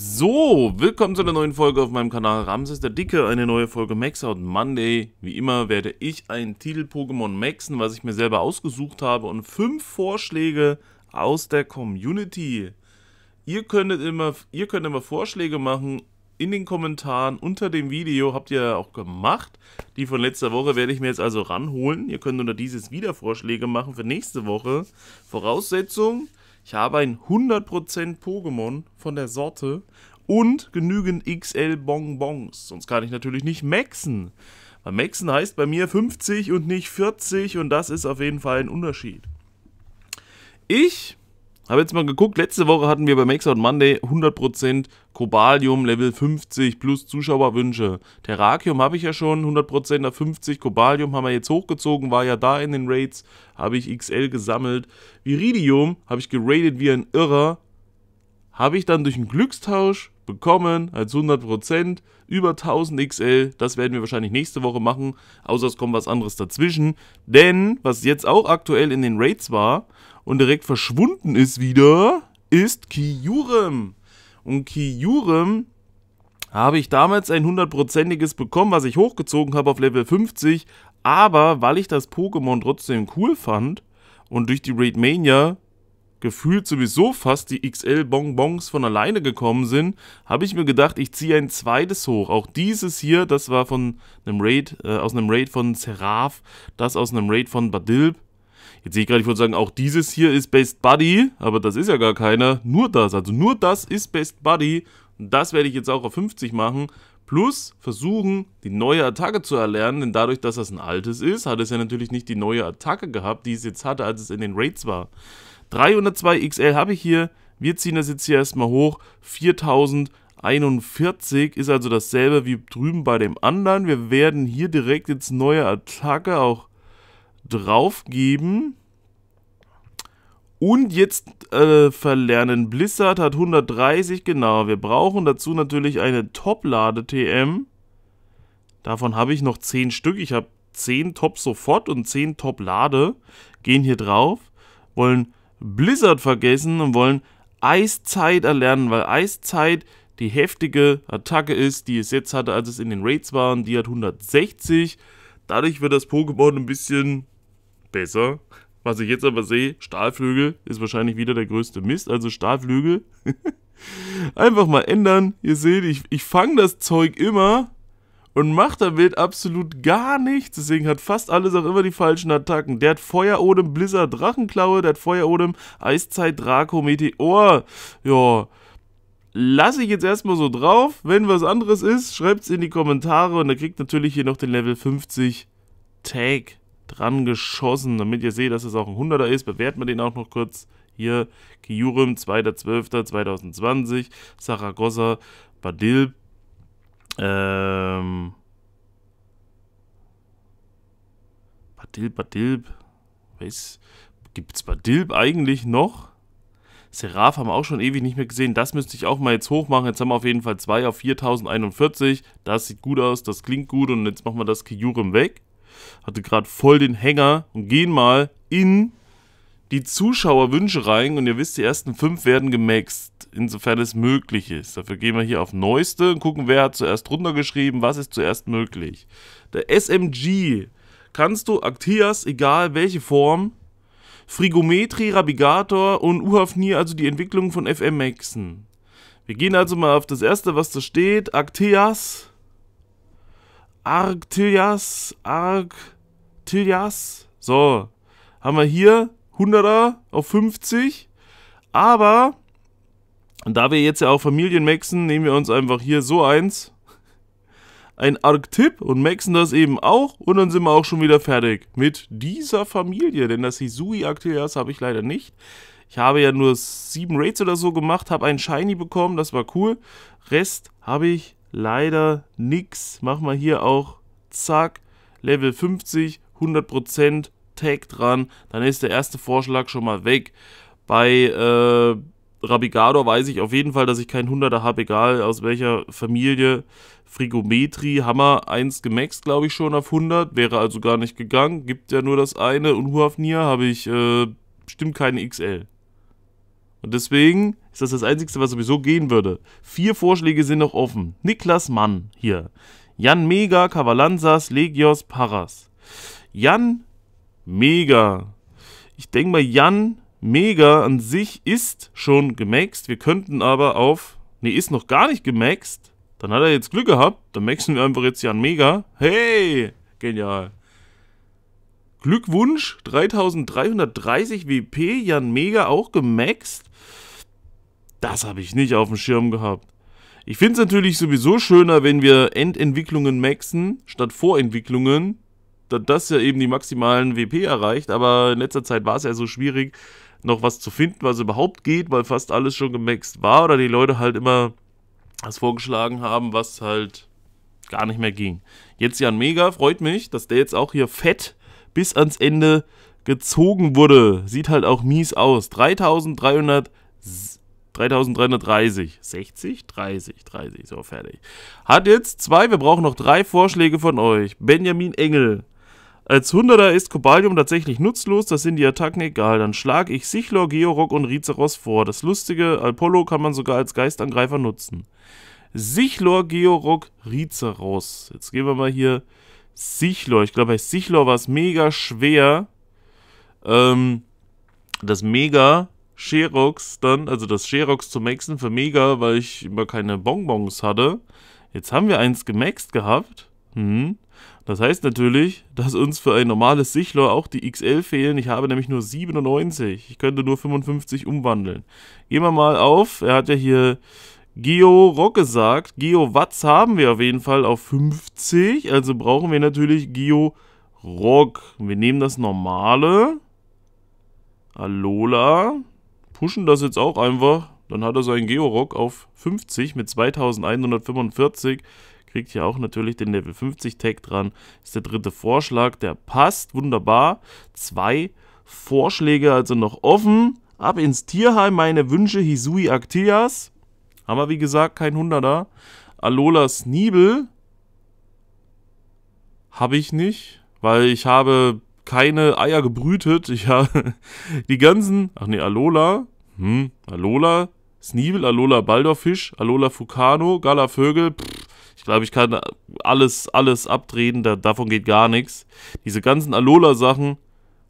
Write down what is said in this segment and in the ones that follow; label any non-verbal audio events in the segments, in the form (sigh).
So, willkommen zu einer neuen Folge auf meinem Kanal Ramses der Dicke, eine neue Folge Max Out Monday. Wie immer werde ich ein Titel-Pokémon maxen, was ich mir selber ausgesucht habe und fünf Vorschläge aus der Community. Ihr, könntet immer, ihr könnt immer Vorschläge machen in den Kommentaren unter dem Video, habt ihr auch gemacht. Die von letzter Woche werde ich mir jetzt also ranholen. Ihr könnt unter dieses wieder Vorschläge machen für nächste Woche. Voraussetzung, ich habe ein 100% Pokémon von der Sorte und genügend XL Bonbons. Sonst kann ich natürlich nicht maxen. Weil maxen heißt bei mir 50 und nicht 40 und das ist auf jeden Fall ein Unterschied. Ich habe jetzt mal geguckt, letzte Woche hatten wir bei Max Makeout Monday 100% Kobalium Level 50 plus Zuschauerwünsche. Terrakium habe ich ja schon 100% auf 50, Kobalium haben wir jetzt hochgezogen, war ja da in den Raids, habe ich XL gesammelt. Viridium habe ich geradet wie ein Irrer, habe ich dann durch einen Glückstausch bekommen als 100%, über 1000 XL, das werden wir wahrscheinlich nächste Woche machen, außer es kommt was anderes dazwischen, denn was jetzt auch aktuell in den Raids war, und direkt verschwunden ist wieder, ist Kiurem. Und Kiurem habe ich damals ein hundertprozentiges bekommen, was ich hochgezogen habe auf Level 50, aber weil ich das Pokémon trotzdem cool fand und durch die Raid Mania gefühlt sowieso fast die XL-Bonbons von alleine gekommen sind, habe ich mir gedacht, ich ziehe ein zweites hoch. Auch dieses hier, das war von einem Raid, äh, aus einem Raid von Seraph, das aus einem Raid von Badilb. Jetzt sehe ich gerade, ich würde sagen, auch dieses hier ist Best Buddy, aber das ist ja gar keiner. Nur das, also nur das ist Best Buddy. Und das werde ich jetzt auch auf 50 machen. Plus versuchen, die neue Attacke zu erlernen, denn dadurch, dass das ein altes ist, hat es ja natürlich nicht die neue Attacke gehabt, die es jetzt hatte, als es in den Raids war. 302 XL habe ich hier. Wir ziehen das jetzt hier erstmal hoch. 4041 ist also dasselbe wie drüben bei dem anderen. Wir werden hier direkt jetzt neue Attacke auch drauf geben. Und jetzt äh, verlernen. Blizzard hat 130, genau. Wir brauchen dazu natürlich eine Top-Lade-TM. Davon habe ich noch 10 Stück. Ich habe 10 Top sofort und 10 Top Lade. Gehen hier drauf. Wollen Blizzard vergessen und wollen Eiszeit erlernen, weil Eiszeit die heftige Attacke ist, die es jetzt hatte, als es in den Raids war. Und die hat 160. Dadurch wird das Pokémon ein bisschen besser. Was ich jetzt aber sehe, Stahlflügel ist wahrscheinlich wieder der größte Mist. Also Stahlflügel (laughs) einfach mal ändern. Ihr seht, ich, ich fange das Zeug immer und mache damit absolut gar nichts. Deswegen hat fast alles auch immer die falschen Attacken. Der hat Feuerodem, Blizzard, Drachenklaue, der hat Feuerodem, Eiszeit, Draco, Meteor. Ja, lasse ich jetzt erstmal so drauf. Wenn was anderes ist, schreibt es in die Kommentare und dann kriegt natürlich hier noch den Level 50 Tag dran geschossen. Damit ihr seht, dass es auch ein 100er ist, bewerten wir den auch noch kurz. Hier Kiurim, 2.12.2020, Saragossa, Badil. Ähm, Badilb, Badilb. Gibt es Badilb eigentlich noch? Seraph haben wir auch schon ewig nicht mehr gesehen. Das müsste ich auch mal jetzt hochmachen. Jetzt haben wir auf jeden Fall 2 auf 4041. Das sieht gut aus, das klingt gut. Und jetzt machen wir das Kiurim weg hatte gerade voll den Hänger und gehen mal in die Zuschauerwünsche rein und ihr wisst, die ersten fünf werden gemaxt, insofern es möglich ist. Dafür gehen wir hier auf Neueste und gucken, wer hat zuerst runtergeschrieben, was ist zuerst möglich. Der SMG, kannst du Actias, egal welche Form, Frigometri, Rabigator und Uhafnir, also die Entwicklung von FM maxen. Wir gehen also mal auf das erste, was da steht, Actias. Arctillas, Arctillas. So, haben wir hier 100er auf 50. Aber, da wir jetzt ja auch Familien maxen, nehmen wir uns einfach hier so eins. Ein Arctip und maxen das eben auch. Und dann sind wir auch schon wieder fertig mit dieser Familie. Denn das Hisui Arctillas habe ich leider nicht. Ich habe ja nur sieben Raids oder so gemacht, habe einen Shiny bekommen, das war cool. Rest habe ich leider nichts. Machen wir hier auch, zack, Level 50, 100% Tag dran. Dann ist der erste Vorschlag schon mal weg. Bei äh, Rabigado weiß ich auf jeden Fall, dass ich kein 100er habe, egal aus welcher Familie. Frigometri, Hammer 1 gemaxt, glaube ich, schon auf 100. Wäre also gar nicht gegangen. Gibt ja nur das eine. Und Huafnir habe ich äh, bestimmt keine XL. Und deswegen ist das das Einzige, was sowieso gehen würde. Vier Vorschläge sind noch offen. Niklas Mann hier. Jan Mega, Kavalanzas, Legios, Paras. Jan Mega. Ich denke mal, Jan Mega an sich ist schon gemaxt. Wir könnten aber auf. Ne, ist noch gar nicht gemaxt. Dann hat er jetzt Glück gehabt. Dann maxen wir einfach jetzt Jan Mega. Hey! Genial. Glückwunsch, 3330 WP, Jan Mega auch gemaxt. Das habe ich nicht auf dem Schirm gehabt. Ich finde es natürlich sowieso schöner, wenn wir Endentwicklungen maxen, statt Vorentwicklungen, da das ja eben die maximalen WP erreicht, aber in letzter Zeit war es ja so schwierig, noch was zu finden, was überhaupt geht, weil fast alles schon gemaxt war oder die Leute halt immer was vorgeschlagen haben, was halt gar nicht mehr ging. Jetzt Jan Mega, freut mich, dass der jetzt auch hier fett bis ans Ende gezogen wurde. Sieht halt auch mies aus. 3300 3330. 60? 30, 30, so fertig. Hat jetzt zwei, wir brauchen noch drei Vorschläge von euch. Benjamin Engel. Als Hunderter ist Kobalium tatsächlich nutzlos, das sind die Attacken egal. Dann schlage ich Sichlor, Georog und Rizeros vor. Das lustige Apollo kann man sogar als Geistangreifer nutzen. Sichlor, Georog, Rizeros. Jetzt gehen wir mal hier Sichlor. Ich glaube, bei Sichlor war es mega schwer, ähm, das Mega Sherox dann, also das Sherox zu maxen für Mega, weil ich immer keine Bonbons hatte. Jetzt haben wir eins gemaxt gehabt. Hm. Das heißt natürlich, dass uns für ein normales Sichlor auch die XL fehlen. Ich habe nämlich nur 97. Ich könnte nur 55 umwandeln. Gehen wir mal auf. Er hat ja hier Geo Rock gesagt. Geo Watz haben wir auf jeden Fall auf 50. Also brauchen wir natürlich Geo Rock. Wir nehmen das normale. Alola. Pushen das jetzt auch einfach. Dann hat er seinen Rock auf 50 mit 2145. Kriegt hier auch natürlich den Level 50 Tag dran. Ist der dritte Vorschlag. Der passt. Wunderbar. Zwei Vorschläge also noch offen. Ab ins Tierheim. Meine Wünsche Hisui Actias. Aber wie gesagt, kein Hunderter. Alola Sneebel habe ich nicht, weil ich habe keine Eier gebrütet. Ich habe (laughs) die ganzen, ach nee, Alola, hm, Alola, Sneebel, Alola Baldorfisch, Alola Fukano, Gala Vögel, pff, ich glaube, ich kann alles, alles abdrehen, da, davon geht gar nichts. Diese ganzen Alola-Sachen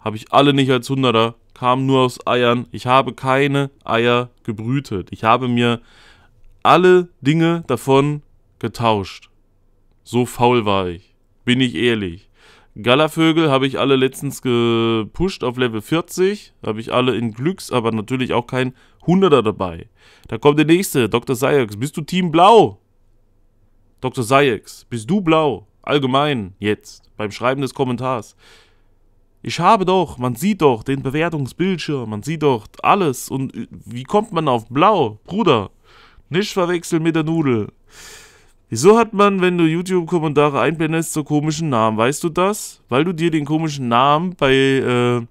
habe ich alle nicht als Hunderter, kamen nur aus Eiern. Ich habe keine Eier gebrütet. Ich habe mir alle Dinge davon getauscht. So faul war ich. Bin ich ehrlich. Gallervögel habe ich alle letztens gepusht auf Level 40. Habe ich alle in Glücks, aber natürlich auch kein Hunderter dabei. Da kommt der nächste, Dr. Sayax. Bist du Team Blau? Dr. Sayax, bist du blau? Allgemein, jetzt, beim Schreiben des Kommentars. Ich habe doch, man sieht doch den Bewertungsbildschirm, man sieht doch alles. Und äh, wie kommt man auf Blau, Bruder? Nicht verwechseln mit der Nudel. Wieso hat man, wenn du YouTube-Kommentare einblendest, so komischen Namen? Weißt du das? Weil du dir den komischen Namen bei, äh,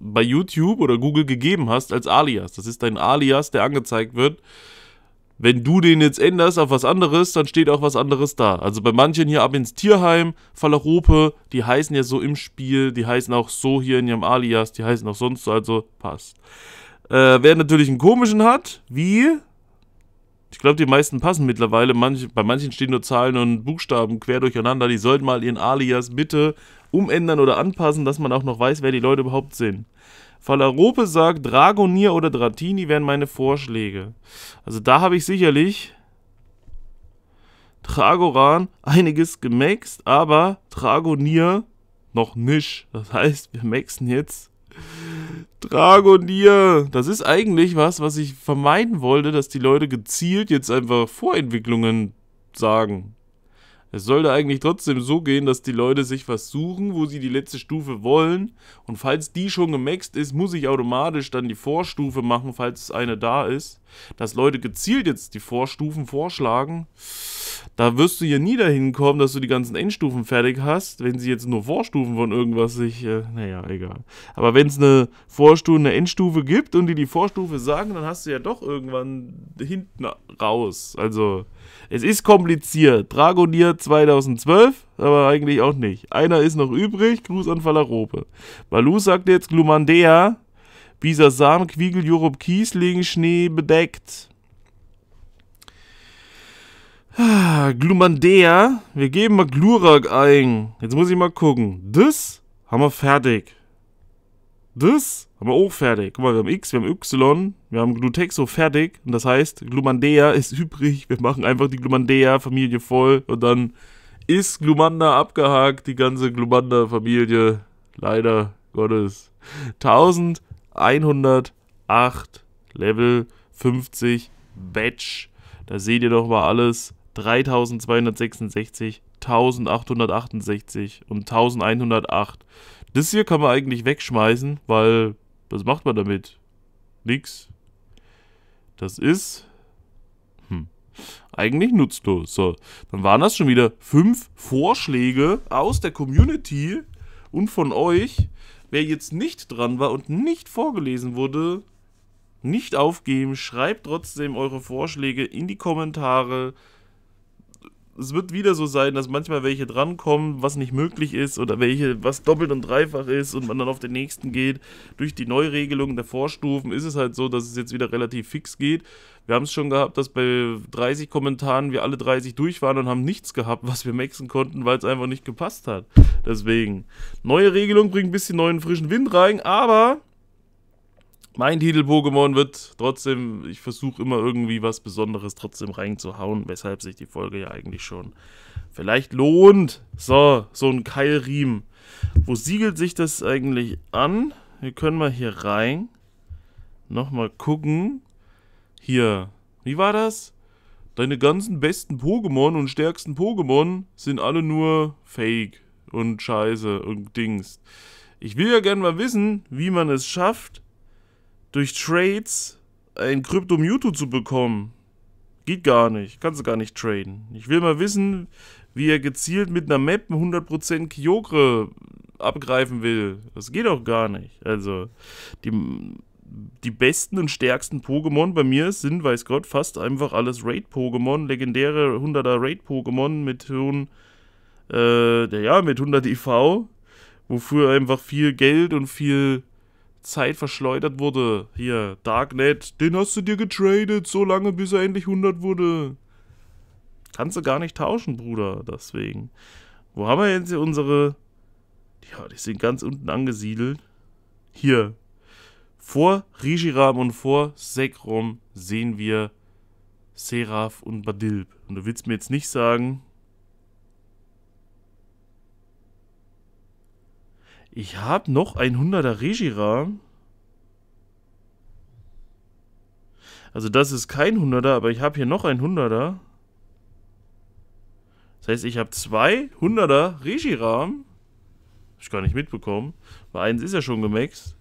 bei YouTube oder Google gegeben hast als Alias. Das ist dein Alias, der angezeigt wird. Wenn du den jetzt änderst auf was anderes, dann steht auch was anderes da. Also bei manchen hier ab ins Tierheim, Fallerope, die heißen ja so im Spiel, die heißen auch so hier in ihrem Alias, die heißen auch sonst so, also passt. Äh, wer natürlich einen komischen hat, wie. Ich glaube, die meisten passen mittlerweile. Manch, bei manchen stehen nur Zahlen und Buchstaben quer durcheinander. Die sollten mal ihren Alias bitte umändern oder anpassen, dass man auch noch weiß, wer die Leute überhaupt sind. Falarope sagt, Dragonier oder Dratini wären meine Vorschläge. Also da habe ich sicherlich Tragoran einiges gemaxt, aber Dragonier noch nicht. Das heißt, wir maxen jetzt Dragonier. Das ist eigentlich was, was ich vermeiden wollte, dass die Leute gezielt jetzt einfach Vorentwicklungen sagen. Es sollte eigentlich trotzdem so gehen, dass die Leute sich was suchen, wo sie die letzte Stufe wollen. Und falls die schon gemaxt ist, muss ich automatisch dann die Vorstufe machen, falls eine da ist. Dass Leute gezielt jetzt die Vorstufen vorschlagen, da wirst du ja nie dahin kommen, dass du die ganzen Endstufen fertig hast, wenn sie jetzt nur Vorstufen von irgendwas sich, äh, naja, egal. Aber wenn es eine Vorstufe, eine Endstufe gibt und die die Vorstufe sagen, dann hast du ja doch irgendwann hinten raus. Also, es ist kompliziert. Dragonier 2012, aber eigentlich auch nicht. Einer ist noch übrig, Gruß an Falarope. Balu sagt jetzt Glumandea, Bieser Sam, Quiegel, Jurup, Kiesling, Schnee bedeckt. Ah, Glumandea, wir geben mal Glurak ein. Jetzt muss ich mal gucken. Das haben wir fertig. Das haben wir auch fertig. Guck mal, wir haben X, wir haben Y, wir haben Glutexo fertig. Und das heißt, Glumandea ist (laughs) übrig. Wir machen einfach die Glumandea-Familie voll. Und dann ist Glumanda abgehakt, die ganze Glumanda-Familie. Leider Gottes. 1000. 108 Level 50 Batch. Da seht ihr doch mal alles. 3266, 1868 und 1108. Das hier kann man eigentlich wegschmeißen, weil was macht man damit? Nix. Das ist hm, eigentlich nutzlos. So, dann waren das schon wieder fünf Vorschläge aus der Community und von euch, Wer jetzt nicht dran war und nicht vorgelesen wurde, nicht aufgeben, schreibt trotzdem eure Vorschläge in die Kommentare es wird wieder so sein, dass manchmal welche drankommen, was nicht möglich ist oder welche, was doppelt und dreifach ist und man dann auf den nächsten geht. Durch die Neuregelung der Vorstufen ist es halt so, dass es jetzt wieder relativ fix geht. Wir haben es schon gehabt, dass bei 30 Kommentaren wir alle 30 durch waren und haben nichts gehabt, was wir maxen konnten, weil es einfach nicht gepasst hat. Deswegen, neue Regelung bringt ein bisschen neuen frischen Wind rein, aber mein Titel-Pokémon wird trotzdem, ich versuche immer irgendwie was Besonderes trotzdem reinzuhauen, weshalb sich die Folge ja eigentlich schon vielleicht lohnt. So, so ein Keilriemen. Wo siegelt sich das eigentlich an? Wir können mal hier rein. Nochmal gucken. Hier. Wie war das? Deine ganzen besten Pokémon und stärksten Pokémon sind alle nur Fake und Scheiße und Dings. Ich will ja gerne mal wissen, wie man es schafft, durch Trades ein äh, Krypto Mewtwo zu bekommen, geht gar nicht. Kannst du gar nicht traden. Ich will mal wissen, wie er gezielt mit einer Map 100% Kyogre abgreifen will. Das geht auch gar nicht. Also, die, die besten und stärksten Pokémon bei mir sind, weiß Gott, fast einfach alles Raid-Pokémon. Legendäre 100er Raid-Pokémon mit hohen, äh, ja, mit 100 IV. E wofür einfach viel Geld und viel Zeit verschleudert wurde. Hier, Darknet, den hast du dir getradet, so lange bis er endlich 100 wurde. Kannst du gar nicht tauschen, Bruder, deswegen. Wo haben wir jetzt hier unsere... Ja, die sind ganz unten angesiedelt. Hier. Vor Rishiram und vor Sekrom sehen wir Seraph und Badilb. Und du willst mir jetzt nicht sagen, Ich habe noch ein 100er Regirahmen. Also das ist kein 100er, aber ich habe hier noch ein 100er. Das heißt, ich habe zwei 100er Regirahmen. Habe ich gar nicht mitbekommen. Weil eins ist ja schon gemaxt.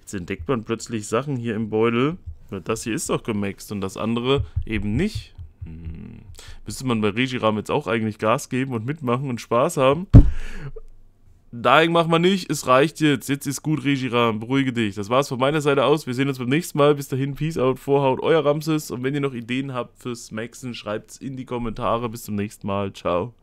Jetzt entdeckt man plötzlich Sachen hier im Beutel. Weil das hier ist doch gemaxt und das andere eben nicht. Hm. Müsste man bei Regiram jetzt auch eigentlich Gas geben und mitmachen und Spaß haben. Dying mach mal nicht, es reicht jetzt. Jetzt ist gut, Regiram, beruhige dich. Das war's von meiner Seite aus. Wir sehen uns beim nächsten Mal. Bis dahin, Peace out, Vorhaut, euer Ramses. Und wenn ihr noch Ideen habt fürs Maxen, schreibt's in die Kommentare. Bis zum nächsten Mal. Ciao.